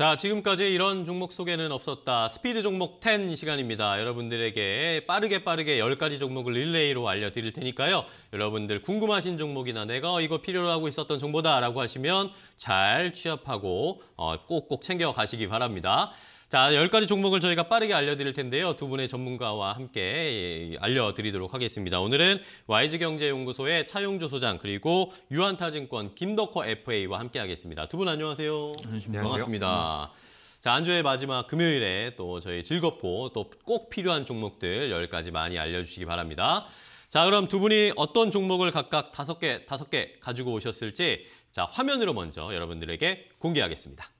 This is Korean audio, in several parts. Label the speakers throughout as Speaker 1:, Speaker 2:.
Speaker 1: 자, 지금까지 이런 종목 소개는 없었다. 스피드 종목 10 시간입니다. 여러분들에게 빠르게 빠르게 10가지 종목을 릴레이로 알려드릴 테니까요. 여러분들 궁금하신 종목이나 내가 이거 필요로 하고 있었던 정보다라고 하시면 잘 취합하고 어, 꼭꼭 챙겨가시기 바랍니다. 자, 1 0가지 종목을 저희가 빠르게 알려드릴 텐데요. 두 분의 전문가와 함께 예, 알려드리도록 하겠습니다. 오늘은 YG경제연구소의 차용조 소장 그리고 유한타증권 김덕호 FA와 함께 하겠습니다. 두 분 안녕하세요. 안녕하십니까. 반갑습니다. 자, 안주의 마지막 금요일에 또 저희 즐겁고 또 꼭 필요한 종목들 1 0가지 많이 알려주시기 바랍니다. 자, 그럼 두 분이 어떤 종목을 각각 5 개, 다개 가지고 오셨을지 자, 화면으로 먼저 여러분들에게 공개하겠습니다.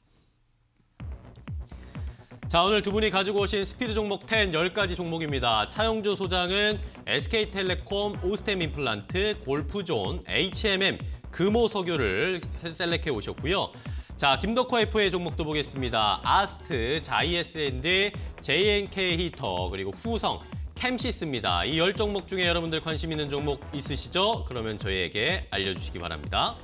Speaker 1: 자, 오늘 두 분이 가지고 오신 스피드 종목 10, 10가지 종목입니다. 차영주 소장은 SK텔레콤, 오스템 임플란트, 골프존, HMM, 금호석유를 셀렉해 오셨고요. 자, 김덕화 F의 종목도 보겠습니다. 아스트, 자이에스앤드, JNK 히터, 그리고 후성, 캠시스입니다. 이 열 종목 중에 여러분들 관심 있는 종목 있으시죠? 그러면 저희에게 알려주시기 바랍니다.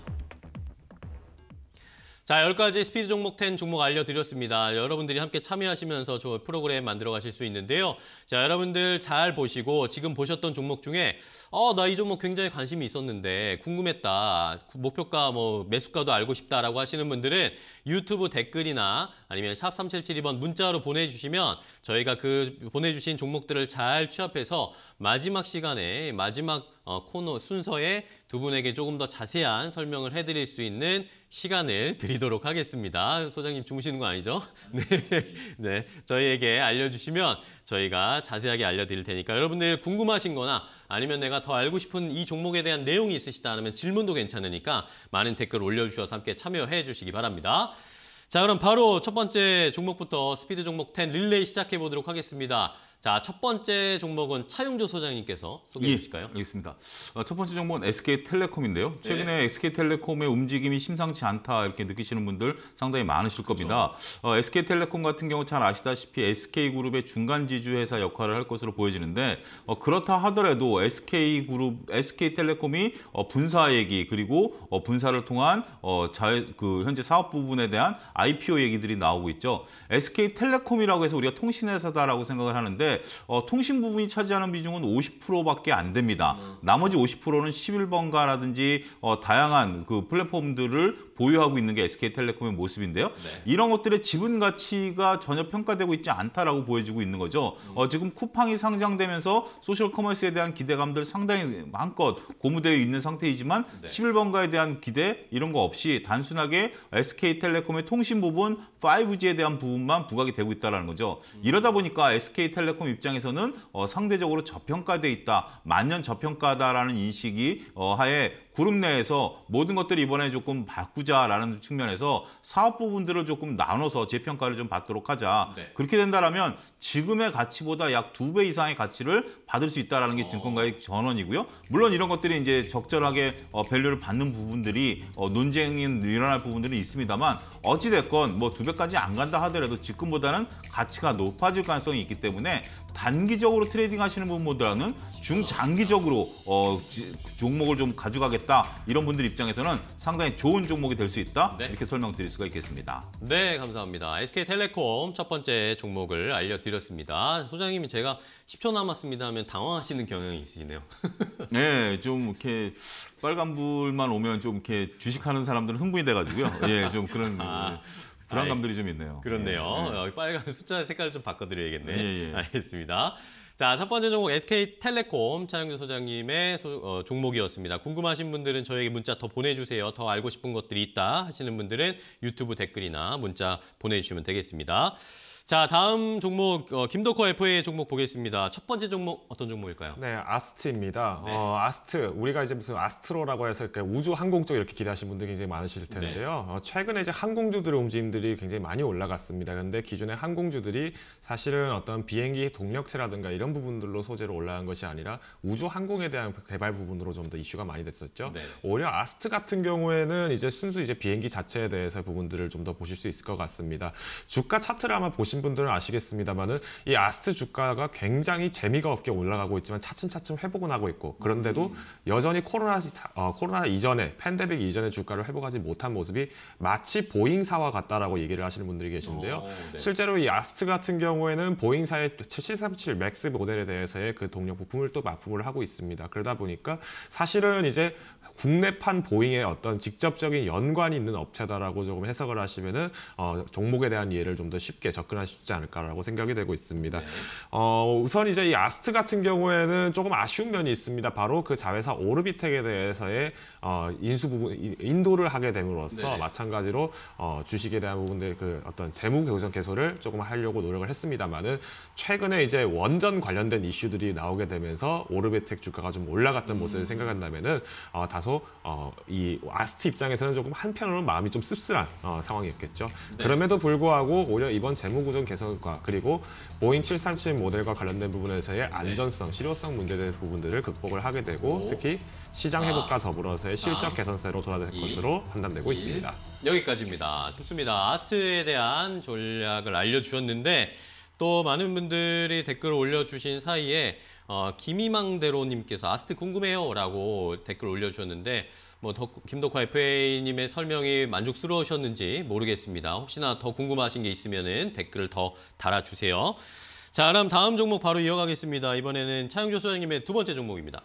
Speaker 1: 자, 10가지 스피드 종목 10 종목 알려드렸습니다. 여러분들이 함께 참여하시면서 저 프로그램 만들어 가실 수 있는데요. 자, 여러분들 잘 보시고 지금 보셨던 종목 중에 어, 나 이 종목 굉장히 관심이 있었는데 궁금했다. 목표가 뭐 매수가도 알고 싶다라고 하시는 분들은 유튜브 댓글이나 아니면 샵 3772번 문자로 보내주시면 저희가 그 보내주신 종목들을 잘 취합해서 마지막 시간에 마지막 어, 코너 순서에 두 분에게 조금 더 자세한 설명을 해드릴 수 있는 시간을 드리도록 하겠습니다. 소장님 주무시는 거 아니죠? 네. 네. 저희에게 알려주시면 저희가 자세하게 알려드릴 테니까 여러분들 궁금하신 거나 아니면 내가 더 알고 싶은 이 종목에 대한 내용이 있으시다 하면 질문도 괜찮으니까 많은 댓글 올려주셔서 함께 참여해 주시기 바랍니다. 자 그럼 바로 첫 번째 종목부터 스피드 종목 10 릴레이 시작해 보도록 하겠습니다. 자, 첫 번째 종목은 차용조 소장님께서 소개해 예,
Speaker 2: 주실까요? 알겠습니다. 어, 첫 번째 종목은 SK텔레콤인데요. 네. 최근에 네. SK텔레콤의 움직임이 심상치 않다 이렇게 느끼시는 분들 상당히 많으실 그렇 겁니다. 어, SK텔레콤 같은 경우 잘 아시다시피 SK그룹의 중간 지주 회사 역할을 할 것으로 보여지는데 어, 그렇다 하더라도 SK그룹, SK텔레콤이 어, 분사 얘기 그리고 어, 분사를 통한 어, 자회, 그 현재 사업 부분에 대한 IPO 얘기들이 나오고 있죠. SK텔레콤이라고 해서 우리가 통신회사다라고 생각을 하는데 어, 통신 부분이 차지하는 비중은 50%밖에 안 됩니다. 음. 그렇죠. 나머지 50%는 11번가라든지 어, 다양한 그 플랫폼들을 보유하고 있는 게 SK텔레콤의 모습인데요. 네. 이런 것들의 지분 가치가 전혀 평가되고 있지 않다라고 보여지고 있는 거죠. 음. 어, 지금 쿠팡이 상장되면서 소셜 커머스에 대한 기대감들 상당히 마음껏 고무되어 있는 상태이지만 네. 11번가에 대한 기대 이런 거 없이 단순하게 SK텔레콤의 통신 부분 5G에 대한 부분만 부각이 되고 있다는 거죠. 음. 이러다 보니까 SK텔레콤 텔레콤 입장에서는 어, 상대적으로 저평가돼 있다, 만년 저평가다라는 인식이 어, 하에 그룹 내에서 모든 것들을 이번에 조금 바꾸자라는 측면에서 사업 부분들을 조금 나눠서 재평가를 좀 받도록 하자. 네. 그렇게 된다라면 지금의 가치보다 약 두 배 이상의 가치를 받을 수있다는게 어. 증권가의 전원이고요. 물론 이런 것들이 이제 적절하게 어, 밸류를 받는 부분들이 어, 논쟁이 일어날 부분들이 있습니다만 어찌 됐건 뭐 두 배까지 안 간다 하더라도 지금보다는 가치가 높아질 가능성이 있기 때문에 단기적으로 트레이딩 하시는 분보다는 중장기적으로 어, 지- 종목을 좀 가져가겠다 이런 분들 입장에서는 상당히 좋은 종목이 될 수 있다 네. 이렇게 설명드릴 수가 있겠습니다.
Speaker 1: 네, 감사합니다. SK텔레콤 첫 번째 종목을 알려드렸습니다. 소장님이 제가 10초 남았습니다 하면 당황하시는 경향이 있으시네요.
Speaker 2: 네, 좀 이렇게 빨간불만 오면 좀 이렇게 주식하는 사람들은 흥분이 돼가지고요. 예, 좀 그런 아. 불안감들이 좀 있네요. 아, 그렇네요. 예. 어,
Speaker 1: 빨간 숫자 색깔 을좀 바꿔드려야겠네. 예, 예. 알겠습니다. 자, 첫 번째 종목 SK텔레콤 차영주 소장님의 소, 어, 종목이었습니다. 궁금하신 분들은 저에게 문자 더 보내주세요. 더 알고 싶은 것들이 있다 하시는 분들은 유튜브 댓글이나 문자 보내주시면 되겠습니다. 자,
Speaker 3: 다음 종목 어, 김도커 FA 종목 보겠습니다. 첫 번째 종목 어떤 종목일까요? 네, 아스트입니다. 네. 어, 아스트 우리가 이제 무슨 아스트로라고 해서 우주 항공 쪽 이렇게 기대하시는 분들이 굉장히 많으실 텐데요. 네. 어, 최근에 이제 항공주들의 움직임들이 굉장히 많이 올라갔습니다. 근데 기존의 항공주들이 사실은 어떤 비행기 동력체라든가 이런 부분들로 소재로 올라간 것이 아니라 우주 항공에 대한 그 개발 부분으로 좀 더 이슈가 많이 됐었죠. 네. 오히려 아스트 같은 경우에는 이제 순수 이제 비행기 자체에 대해서 부분들을 좀 더 보실 수 있을 것 같습니다. 주가 차트를 아마 보시면 보신 분들은 아시겠습니다만은 이 아스트 주가가 굉장히 재미가 없게 올라가고 있지만 차츰차츰 회복은 하고 있고 그런데도 음. 여전히 코로나 어, 코로나 이전에 팬데믹 이전의 주가를 회복하지 못한 모습이 마치 보잉사와 같다라고 얘기를 하시는 분들이 계신데요. 오, 어, 네. 실제로 이 아스트 같은 경우에는 보잉사의 737 맥스 모델에 대해서의 그 동력 부품을 또 납품을 하고 있습니다. 그러다 보니까 사실은 이제 국내판 보잉의 어떤 직접적인 연관이 있는 업체다라고 조금 해석을 하시면은 어, 종목에 대한 이해를 좀 더 쉽게 접근할 수 있지 않을까라고 생각이 되고 있습니다. 네. 어, 우선 이제 이 아스트 같은 경우에는 조금 아쉬운 면이 있습니다. 바로 그 자회사 오르비텍에 대해서의 어, 인수 부분 인도를 하게 됨으로써 네. 마찬가지로 어, 주식에 대한 부분들 그 어떤 재무 교정 개소를 조금 하려고 노력을 했습니다만은 최근에 이제 원전 관련된 이슈들이 나오게 되면서 오르비텍 주가가 좀 올라갔던 음. 모습을 생각한다면은 어, 다소 나서 어, 이 아스트 입장에서는 조금 한편으로는 마음이 좀 씁쓸한 어, 상황이었겠죠. 네. 그럼에도 불구하고 오히려 이번 재무구조 개선과 그리고 보잉 737 모델과 관련된 부분에서의 네. 안전성, 실효성 문제된 부분들을 극복을 하게 되고 오. 특히 시장 아. 회복과 더불어서의 실적 아. 개선세로 돌아설 것으로 판단되고 있습니다.
Speaker 1: 여기까지입니다. 좋습니다. 아스트에 대한 전략을 알려주셨는데 또 많은 분들이 댓글 을 올려주신 사이에 어, 김희망대로님께서 아스트 궁금해요라고 댓글 올려주셨는데 뭐 더, 김덕화 FA님의 설명이 만족스러우셨는지 모르겠습니다. 혹시나 더 궁금하신 게 있으면 댓글을 더 달아주세요. 자, 그럼 다음 종목 바로 이어가겠습니다. 이번에는 차영조 소장님의 두 번째 종목입니다.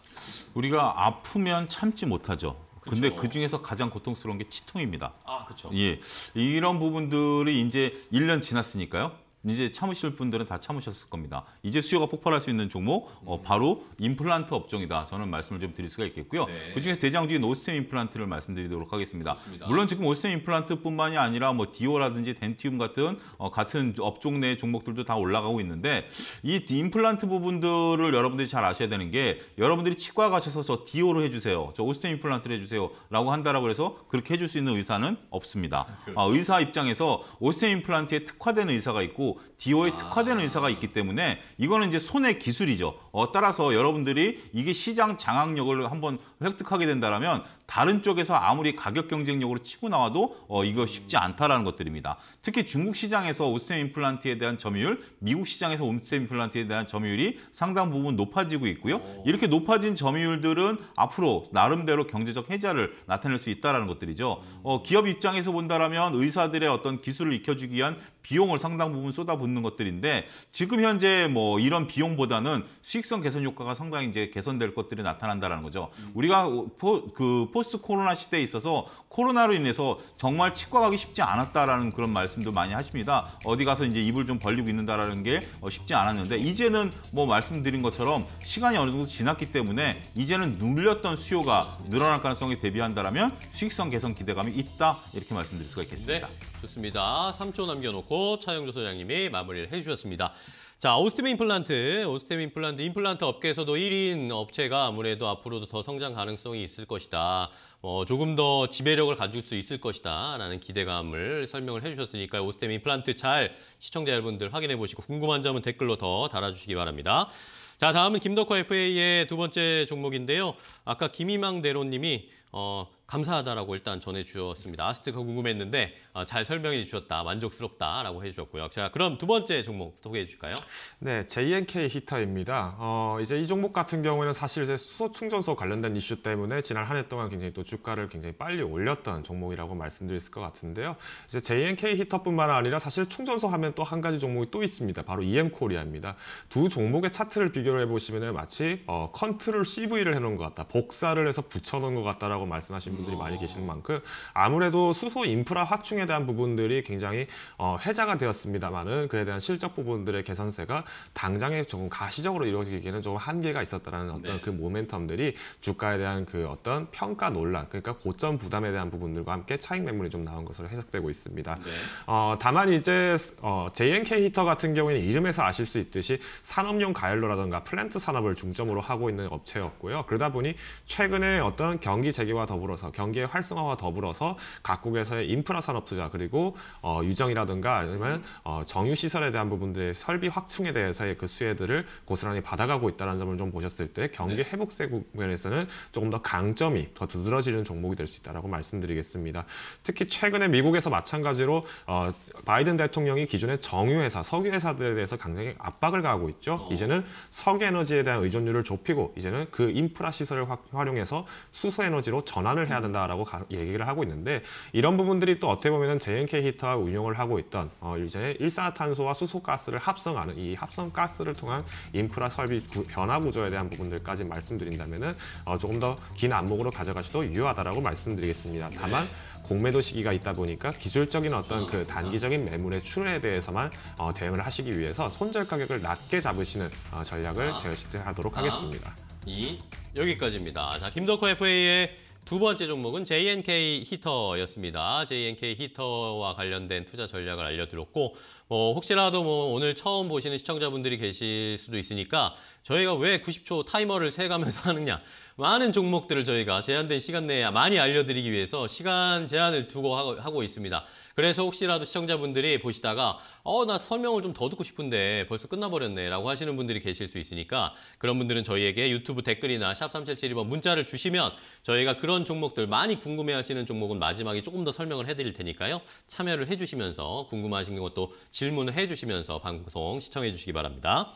Speaker 2: 우리가 아프면 참지 못하죠. 근데 그쵸. 그 중에서 가장 고통스러운 게 치통입니다.
Speaker 3: 아, 그렇죠. 예.
Speaker 2: 이런 부분들이 이제 1년 지났으니까요. 이제 참으실 분들은 다 참으셨을 겁니다. 이제 수요가 폭발할 수 있는 종목 어, 바로 임플란트 업종이다. 저는 말씀을 좀 드릴 수가 있겠고요. 네. 그중에 대장주인 오스템 임플란트를 말씀드리도록 하겠습니다. 좋습니다. 물론 지금 오스템 임플란트뿐만이 아니라 뭐 디오라든지 덴티움 같은 어, 같은 업종 내 종목들도 다 올라가고 있는데 이 임플란트 부분들을 여러분들이 잘 아셔야 되는 게 여러분들이 치과 가셔서 저디오를 해주세요. 저 오스템 임플란트를 해주세요라고 한다라고 해서 그렇게 해줄 수 있는 의사는 없습니다. 그렇죠. 아, 의사 입장에서 오스템 임플란트에 특화된 의사가 있고 디오에 아. 특화되는 의사가 있기 때문에 이거는 이제 손의 기술이죠. 어, 따라서 여러분들이 이게 시장 장악력을 한번 획득하게 된다면 다른 쪽에서 아무리 가격 경쟁력으로 치고 나와도 어, 이거 쉽지 음. 않다라는 것들입니다. 특히 중국 시장에서 오스템 임플란트에 대한 점유율, 미국 시장에서 오스템 임플란트에 대한 점유율이 상당 부분 높아지고 있고요. 오. 이렇게 높아진 점유율들은 앞으로 나름대로 경제적 해자를 나타낼 수 있다는 것들이죠. 음. 어, 기업 입장에서 본다면 의사들의 어떤 기술을 익혀주기 위한 비용을 상당 부분 쏟아붓는 것들인데 지금 현재 뭐 이런 비용보다는 수익성 개선 효과가 상당히 이제 개선될 것들이 나타난다는 거죠. 음. 우리가 포, 그 포스트 코로나 시대에 있어서 코로나로 인해서 정말 치과 가기 쉽지 않았다라는 그런 말씀도 많이 하십니다. 어디 가서 이제 입을 좀 벌리고 있는다라는 게 어, 쉽지 않았는데 이제는 뭐 말씀드린 것처럼 시간이 어느 정도 지났기 때문에 이제는 눌렸던 수요가 늘어날 가능성에 대비한다라면 수익성 개선 기대감이 있다 이렇게 말씀드릴 수가 있겠습니다.
Speaker 1: 네, 좋습니다. 3초 남겨놓고 해고 차영조 소장님이 마무리를 해주셨습니다. 자, 오스템 임플란트, 오스템 임플란트, 임플란트 업계에서도 1인 업체가 아무래도 앞으로도 더 성장 가능성이 있을 것이다. 어, 조금 더 지배력을 가질 수 있을 것이다. 라는 기대감을 설명을 해주셨으니까 오스템 임플란트 잘 시청자 여러분들 확인해 보시고 궁금한 점은 댓글로 더 달아주시기 바랍니다. 자, 다음은 김덕화 FA의 두 번째 종목인데요. 아까 김희망 대로님이 어, 감사하다라고 일단 전해주셨습니다. 아스트가 궁금했는데 어, 잘 설명해 주셨다, 만족스럽다라고 해주셨고요. 자, 그럼 두 번째 종목
Speaker 3: 소개해 주실까요? 네, JNK 히터입니다. 어, 이제 이 종목 같은 경우에는 사실 이제 수소 충전소 관련된 이슈 때문에 지난 한 해 동안 굉장히 또 주가를 굉장히 빨리 올렸던 종목이라고 말씀드릴 것 같은데요. 이제 JNK 히터뿐만 아니라 사실 충전소 하면 또 한 가지 종목이 또 있습니다. 바로 EM코리아입니다. 두 종목의 차트를 비교를 해보시면 마치 어, 컨트롤 CV를 해놓은 것 같다, 복사를 해서 붙여놓은 것 같다라고 말씀하신 분들이 많이 어. 계시는 만큼 아무래도 수소 인프라 확충에 대한 부분들이 굉장히 어, 해자가 되었습니다만은 그에 대한 실적 부분들의 개선세가 당장에 조금 가시적으로 이루어지기에는 조금 한계가 있었다라는 어떤 네. 그 모멘텀들이 주가에 대한 그 어떤 평가 논란 그러니까 고점 부담에 대한 부분들과 함께 차익 매물이 좀 나온 것으로 해석되고 있습니다. 네. 어, 다만 이제 어, JNK 히터 같은 경우에는 이름에서 아실 수 있듯이 산업용 가열로라든가 플랜트 산업을 중점으로 하고 있는 업체였고요. 그러다 보니 최근에 어떤 경기 재개와 더불어서 경기의 활성화와 더불어서 각국에서의 인프라 산업 투자 그리고 어, 유정이라든가 아니면 어, 정유 시설에 대한 부분들의 설비 확충에 대해서의 그 수혜들을 고스란히 받아가고 있다는 점을 좀 보셨을 때 경기 네. 회복세 국면에서는 조금 더 강점이 더 두드러지는 종목이 될 수 있다고 말씀드리겠습니다. 특히 최근에 미국에서 마찬가지로 어, 바이든 대통령이 기존의 정유회사, 석유회사들에 대해서 굉장히 압박을 가하고 있죠. 어. 이제는 석유에너지에 대한 의존율을 좁히고 이제는 그 인프라 시설을 활용해서 수소에너지로 전환을 해야 된다라고 가, 얘기를 하고 있는데 이런 부분들이 또 어떻게 보면 은 JNK 히터와 운영을 하고 있던 어, 이제 일산화탄소와 수소가스를 합성하는 이 합성가스를 통한 인프라 설비 구, 변화 구조에 대한 부분들까지 말씀드린다면 은 어, 조금 더 긴 안목으로 가져가셔도 유효하다고 말씀드리겠습니다. 다만 네. 공매도 시기가 있다 보니까 기술적인 어떤 그 음. 단기적인 매물의 출회에 대해서만 어, 대응을 하시기 위해서 손절 가격을 낮게 잡으시는 어, 전략을 아. 제시하도록 하겠습니다.
Speaker 1: 2. 여기까지입니다. 자 김덕호 FA의 두 번째 종목은 JNK 히터였습니다. JNK 히터와 관련된 투자 전략을 알려드렸고 뭐 혹시라도 뭐 오늘 처음 보시는 시청자분들이 계실 수도 있으니까 저희가 왜 90초 타이머를 세가면서 하느냐 많은 종목들을 저희가 제한된 시간 내에 많이 알려드리기 위해서 시간 제한을 두고 하고 있습니다. 그래서 혹시라도 시청자분들이 보시다가 어 나 설명을 좀 더 듣고 싶은데 벌써 끝나버렸네 라고 하시는 분들이 계실 수 있으니까 그런 분들은 저희에게 유튜브 댓글이나 샵 3772번 문자를 주시면 저희가 그런 이런 종목들 많이 궁금해하시는 종목은 마지막에 조금 더 설명을 해드릴 테니까요. 참여를 해주시면서 궁금하신 것도 질문을 해주시면서 방송 시청해 주시기 바랍니다.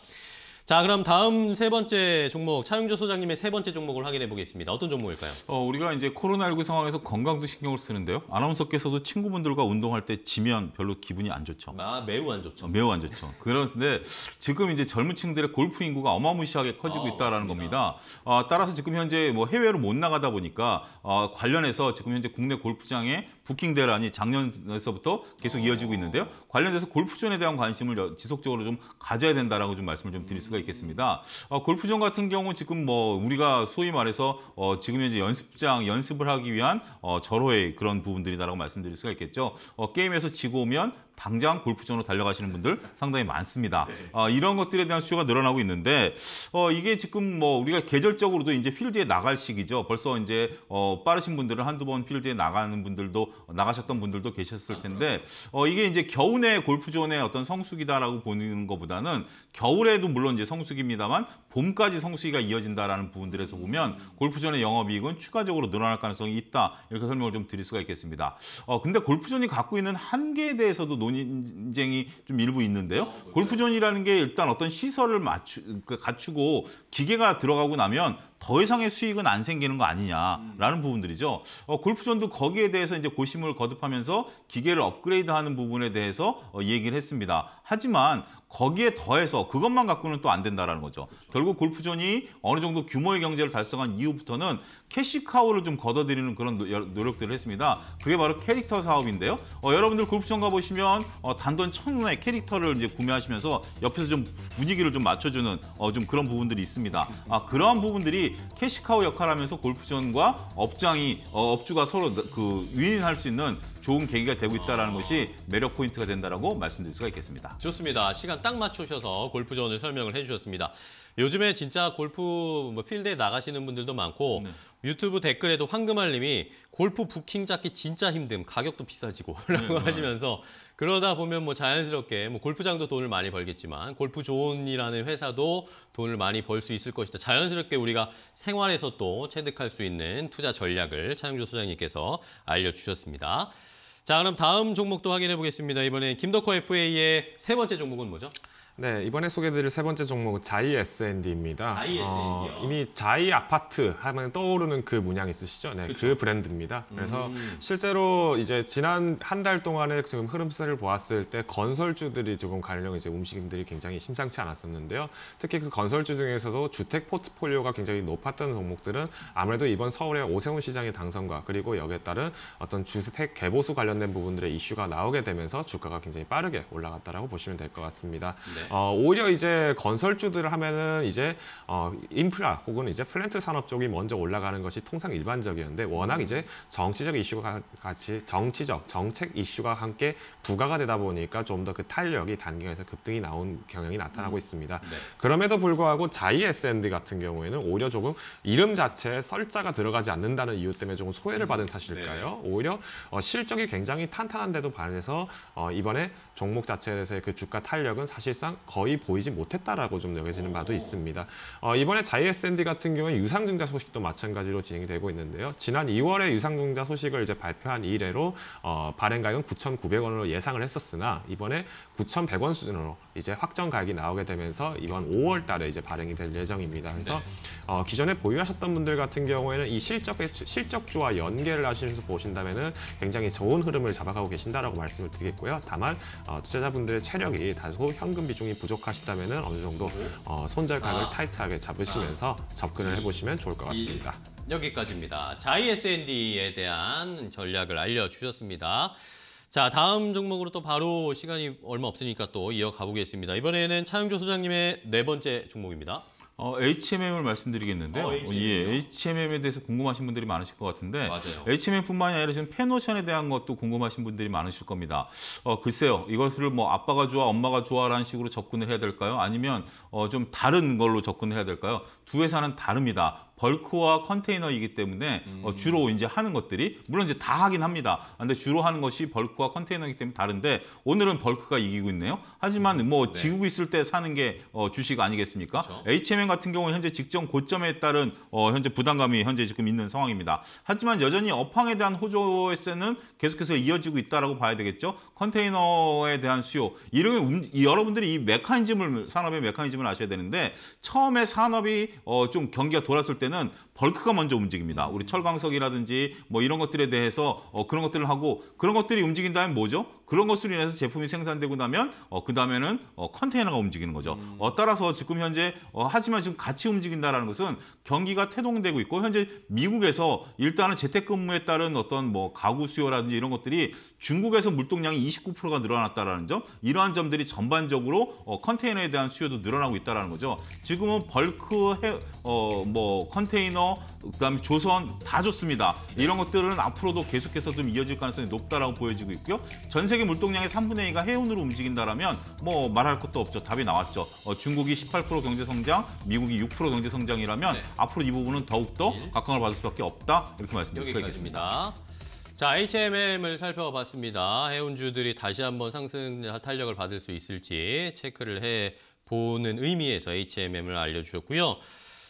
Speaker 1: 자, 그럼 다음 세 번째 종목, 차용주 소장님의 세 번째 종목을 확인해 보겠습니다. 어떤 종목일까요?
Speaker 2: 어, 우리가 이제 코로나19 상황에서 건강도 신경을 쓰는데요. 아나운서께서도 친구분들과 운동할 때 지면 별로 기분이 안 좋죠. 아, 매우 안 좋죠. 어, 매우 안 좋죠. 그런데 지금 이제 젊은 층들의 골프 인구가 어마무시하게 커지고 아, 있다는 겁니다. 아, 따라서 지금 현재 뭐 해외로 못 나가다 보니까 아, 관련해서 지금 현재 국내 골프장에 부킹 대란이 작년에서부터 계속 어. 이어지고 있는데요. 관련돼서 골프존에 대한 관심을 지속적으로 좀 가져야 된다라고 좀 말씀을 좀 드릴 수가 있겠습니다. 어, 골프존 같은 경우 지금 뭐 우리가 소위 말해서 어, 지금 현재 연습장 연습을 하기 위한 어, 절호의 그런 부분들이다라고 말씀드릴 수가 있겠죠. 어, 게임에서 지고 오면 당장 골프존으로 달려가시는 분들 상당히 많습니다. 어, 이런 것들에 대한 수요가 늘어나고 있는데 어, 이게 지금 뭐 우리가 계절적으로도 이제 필드에 나갈 시기죠. 벌써 이제 어, 빠르신 분들은 한두 번 필드에 나가는 분들도 나가셨던 분들도 계셨을 텐데 어, 이게 이제 겨우내 골프존의 어떤 성수기다라고 보는 것보다는 겨울에도 물론 이제 성수기입니다만 봄까지 성수기가 이어진다라는 부분들에서 보면 골프존의 영업이익은 추가적으로 늘어날 가능성이 있다 이렇게 설명을 좀 드릴 수가 있겠습니다. 어, 근데 골프존이 갖고 있는 한계에 대해서도 논쟁이 좀 일부 있는데요. 아, 골프존이라는 게 일단 어떤 시설을 맞추, 그 갖추고 기계가 들어가고 나면 더 이상의 수익은 안 생기는 거 아니냐라는 음. 부분들이죠. 어, 골프존도 거기에 대해서 이제 고심을 거듭하면서 기계를 업그레이드하는 부분에 대해서 어, 얘기를 했습니다. 하지만 거기에 더해서 그것만 갖고는 또 안 된다라는 거죠. 그렇죠. 결국 골프존이 어느 정도 규모의 경제를 달성한 이후부터는 캐시카우를 좀 걷어들이는 그런 노력들을 했습니다. 그게 바로 캐릭터 사업인데요. 어, 여러분들 골프장 가보시면 어, 단돈 천 원에 캐릭터를 이제 구매하시면서 옆에서 좀 분위기를 좀 맞춰주는 어, 좀 그런 부분들이 있습니다. 아, 그러한 부분들이 캐시카우 역할하면서 골프존과 업장이 어, 업주가 서로 그 위인할 수 있는 좋은 계기가 되고 있다는 아... 것이 매력 포인트가 된다고 말씀드릴 수가 있겠습니다. 좋습니다. 시간 딱
Speaker 1: 맞추셔서 골프존을 설명을 해주셨습니다. 요즘에 진짜 골프 뭐 필드에 나가시는 분들도 많고 네. 유튜브 댓글에도 황금알님이 골프 부킹 잡기 진짜 힘듦, 가격도 비싸지고라고 네, 네, 하시면서 그러다 보면 뭐 자연스럽게 뭐 골프장도 돈을 많이 벌겠지만 골프 존이라는 회사도 돈을 많이 벌 수 있을 것이다. 자연스럽게 우리가 생활에서 또 채득할 수 있는 투자 전략을 차영조 소장님께서 알려주셨습니다.
Speaker 3: 자 그럼 다음 종목도 확인해 보겠습니다. 이번에
Speaker 1: 김덕호 FA의 세 번째 종목은 뭐죠?
Speaker 3: 네, 이번에 소개드릴 해세 번째 종목은 자이 S&D입니다. 자이 어, S&D요? 이미 자이 아파트 하면 떠오르는 그 문양 있으시죠? 네, 그쵸? 그 브랜드입니다. 그래서 음. 실제로 이제 지난 한 달 동안의 지금 흐름세를 보았을 때 건설주들이 조금 관련 이제 움직임들이 굉장히 심상치 않았었는데요. 특히 그 건설주 중에서도 주택 포트폴리오가 굉장히 높았던 종목들은 아무래도 이번 서울의 오세훈 시장의 당선과 그리고 여기에 따른 어떤 주택 개보수 관련된 부분들의 이슈가 나오게 되면서 주가가 굉장히 빠르게 올라갔다라고 보시면 될 것 같습니다. 네. 어, 오히려 이제 건설주들을 하면은 이제 어, 인프라 혹은 이제 플랜트 산업 쪽이 먼저 올라가는 것이 통상 일반적이었는데 워낙 이제 정치적 이슈가 같이 정치적 정책 이슈가 함께 부과가 되다 보니까 좀 더 그 탄력이 단계에서 급등이 나온 경향이 나타나고 음. 있습니다. 네. 그럼에도 불구하고 자이에스엔드 같은 경우에는 오히려 조금 이름 자체에 설자가 들어가지 않는다는 이유 때문에 조금 소외를 음. 받은 탓일까요? 네. 오히려 어, 실적이 굉장히 탄탄한데도 반해서 어, 이번에 종목 자체에 대해서의 그 주가 탄력은 사실상 거의 보이지 못했다라고 좀 여겨지는 바도 있습니다. 어, 이번에 j s d 같은 경우에 유상증자 소식도 마찬가지로 진행이 되고 있는데요. 지난 2월에 유상증자 소식을 이제 발표한 이래로 어, 발행 가격은 9,900원으로 예상을 했었으나 이번에 9,100원 수준으로 이제 확정 가액이 나오게 되면서 이번 5월 달에 이제 발행이 될 예정입니다. 그래서 네. 어, 기존에 보유하셨던 분들 같은 경우에는 이 실적 실적주와 연계를 하시면서 보신다면은 굉장히 좋은 흐름을 잡아가고 계신다라고 말씀을 드리겠고요. 다만 어, 투자자분들의 체력이 다소 현금 비중이 부족하시다면은 어느 정도 어, 손절각을 아. 타이트하게 잡으시면서 아. 접근을 해보시면 좋을 것 같습니다.
Speaker 1: 이, 여기까지입니다. 자이SND에 대한 전략을 알려주셨습니다. 자, 다음 종목으로 또 바로 시간이 얼마 없으니까 또 이어가 보겠습니다. 이번에는
Speaker 2: 차영조 소장님의 네 번째 종목입니다. 어, HMM을 말씀드리겠는데 요 어, 예, HMM에 대해서 궁금하신 분들이 많으실 것 같은데 맞아요. HMM뿐만이 아니라 지금 패노션에 대한 것도 궁금하신 분들이 많으실 겁니다. 어, 글쎄요. 이것을 뭐 아빠가 좋아, 엄마가 좋아라는 식으로 접근을 해야 될까요? 아니면 어, 좀 다른 걸로 접근을 해야 될까요? 두 회사는 다릅니다. 벌크와 컨테이너이기 때문에 어, 음. 어, 주로 이제 하는 것들이 물론 이제 다 하긴 합니다. 근데 주로 하는 것이 벌크와 컨테이너이기 때문에 다른데 오늘은 벌크가 이기고 있네요. 하지만 음. 뭐 네. 지고 있을 때 사는 게 어, 주식 아니겠습니까? 그렇죠. HMN 같은 경우 는 현재 직전 고점에 따른 어, 현재 부담감이 현재 지금 있는 상황입니다. 하지만 여전히 업황에 대한 호조세는 계속해서 이어지고 있다라고 봐야 되겠죠. 컨테이너에 대한 수요 이런 음, 여러분들이 이 메커니즘을 산업의 메커니즘을 아셔야 되는데 처음에 산업이 어, 좀 경기가 돌았을 때 때는 벌크가 먼저 움직입니다. 우리 철광석이라든지 뭐 이런 것들에 대해서 어, 그런 것들을 하고 그런 것들이 움직인다면 뭐죠? 그런 것으로 인해서 제품이 생산되고 나면 어, 그 다음에는 어, 컨테이너가 움직이는 거죠. 음. 어, 따라서 지금 현재 어, 하지만 지금 같이 움직인다라는 것은 경기가 태동되고 있고 현재 미국에서 일단은 재택근무에 따른 어떤 뭐 가구 수요라든지 이런 것들이 중국에서 물동량이 29%가 늘어났다는 점, 이러한 점들이 전반적으로 어, 컨테이너에 대한 수요도 늘어나고 있다는 거죠. 지금은 벌크, 해, 어, 뭐 컨테이너, 그다음에 조선 다 좋습니다. 네. 이런 것들은 앞으로도 계속해서 좀 이어질 가능성이 높다라고 보여지고 있고요. 전 세계 물동량의 3분의 2가 해운으로 움직인다라면 뭐 말할 것도 없죠. 답이 나왔죠. 어, 중국이 18% 경제 성장, 미국이 6% 경제 성장이라면 네. 앞으로 이 부분은 더욱더 네. 각광을 받을 수밖에 없다 이렇게 말씀드리겠습니다 자, HMM을
Speaker 1: 살펴봤습니다. 해운주들이 다시 한번 상승 탄력을 받을 수 있을지 체크를 해 보는 의미에서 HMM을 알려주셨고요.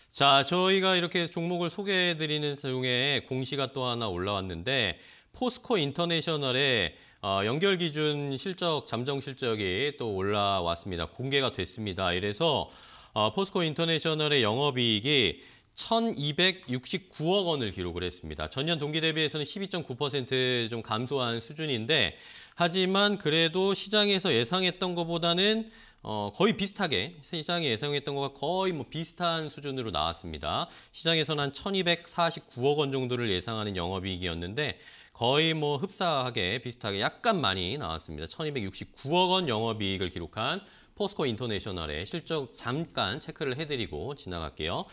Speaker 1: 자, 저희가 이렇게 종목을 소개해드리는 중에 공시가 또 하나 올라왔는데 포스코 인터내셔널의 어, 연결 기준 실적, 잠정 실적이 또 올라왔습니다. 공개가 됐습니다. 이래서 어, 포스코 인터내셔널의 영업이익이 1,269억 원을 기록을 했습니다. 전년 동기 대비해서는 12.9%좀 감소한 수준인데 하지만 그래도 시장에서 예상했던 것보다는 어, 거의 비슷하게 시장이 예상했던 것과 거의 뭐 비슷한 수준으로 나왔습니다. 시장에서는 한 1,249억 원 정도를 예상하는 영업이익이었는데 거의 뭐 흡사하게 비슷하게 약간 많이 나왔습니다. 1,269억 원 영업이익을 기록한 포스코 인터내셔널의 실적 잠깐 체크를 해드리고 지나갈게요.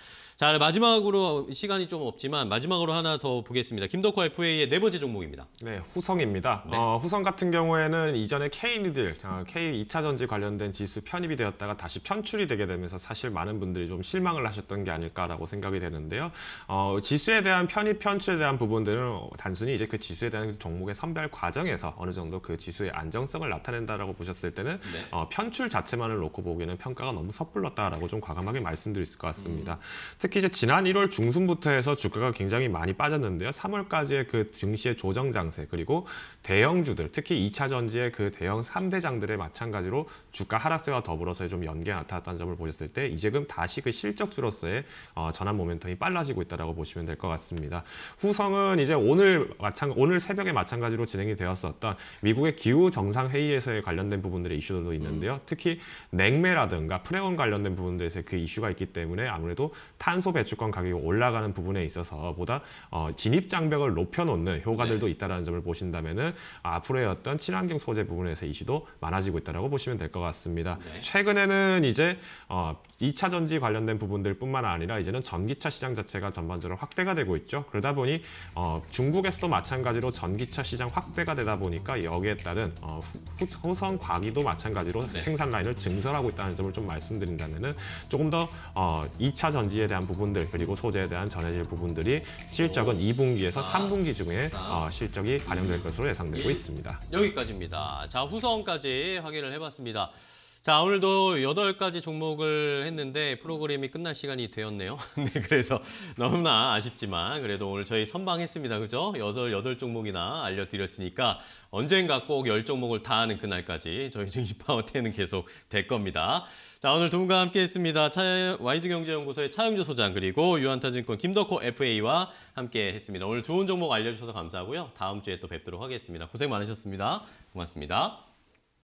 Speaker 1: 자 마지막으로 시간이
Speaker 3: 좀 없지만
Speaker 1: 마지막으로 하나 더 보겠습니다. 김덕호 FA의
Speaker 3: 네 번째 종목입니다. 네, 후성입니다. 네. 어, 후성 같은 경우에는 이전에 k 니들 K 2차 전지 관련된 지수 편입이 되었다가 다시 편출이 되게 되면서 사실 많은 분들이 좀 실망을 하셨던 게 아닐까라고 생각이 되는데요. 어, 지수에 대한 편입, 편출에 대한 부분들은 단순히 이제 그 지수에 대한 종목의 선별 과정에서 어느 정도 그 지수의 안정성을 나타낸다라고 보셨을 때는 네. 어, 편출 자체만을 놓고 보기에는 평가가 너무 섣불렀다라고 좀 과감하게 말씀드릴 수 있을 것 같습니다. 음. 특히 이제 지난 1월 중순부터 해서 주가가 굉장히 많이 빠졌는데요. 3월까지의 그 증시의 조정 장세 그리고 대형주들 특히 2차 전지의 그 대형 3대장들의 마찬가지로 주가 하락세와 더불어서 좀 연계 나타났다는 점을 보셨을 때 이제금 다시 그 실적주로서의 어, 전환 모멘텀이 빨라지고 있다라고 보시면 될 것 같습니다. 후성은 이제 오늘 마찬 오늘 새벽에 마찬가지로 진행이 되었었던 미국의 기후 정상 회의에서의 관련된 부분들의 이슈들도 있는데요. 음. 특히 냉매라든가 프레온 관련된 부분들에서 그 이슈가 있기 때문에 아무래도 탄 탄소 배출권 가격이 올라가는 부분에 있어서 보다 어, 진입 장벽을 높여놓는 효과들도 네. 있다는 점을 보신다면 앞으로의 어떤 친환경 소재 부분에서 이슈도 많아지고 있다고 보시면 될 것 같습니다. 네. 최근에는 이제 어, 2차 전지 관련된 부분들 뿐만 아니라 이제는 전기차 시장 자체가 전반적으로 확대가 되고 있죠. 그러다 보니 어, 중국에서도 마찬가지로 전기차 시장 확대가 되다 보니까 여기에 따른 어, 후성 과기도 마찬가지로 네. 생산 라인을 증설하고 있다는 점을 좀 말씀드린다면 조금 더 어, 2차 전지에 대한 대한 부분들 그리고 소재에 대한 전해질 부분들이 실적은 2분기에서 3분기 아. 중에 어, 실적이 반영될 음. 것으로 예상되고 예. 있습니다.
Speaker 1: 여기까지입니다. 자 후성까지 확인을 해봤습니다. 자, 오늘도 여덟 가지 종목을 했는데 프로그램이 끝날 시간이 되었네요. 네, 그래서 너무나 아쉽지만 그래도 오늘 저희 선방했습니다. 그죠? 여덟, 종목이나 알려드렸으니까 언젠가 꼭 열종목을다 하는 그날까지 저희 증시파워테는 계속 될 겁니다. 자, 오늘 두 분과 함께 했습니다. 차, YG경제연구소의 차영조 소장 그리고 유한타증권 김덕호 FA와 함께 했습니다. 오늘 좋은 종목 알려주셔서 감사하고요. 다음 주에 또 뵙도록 하겠습니다. 고생 많으셨습니다. 고맙습니다.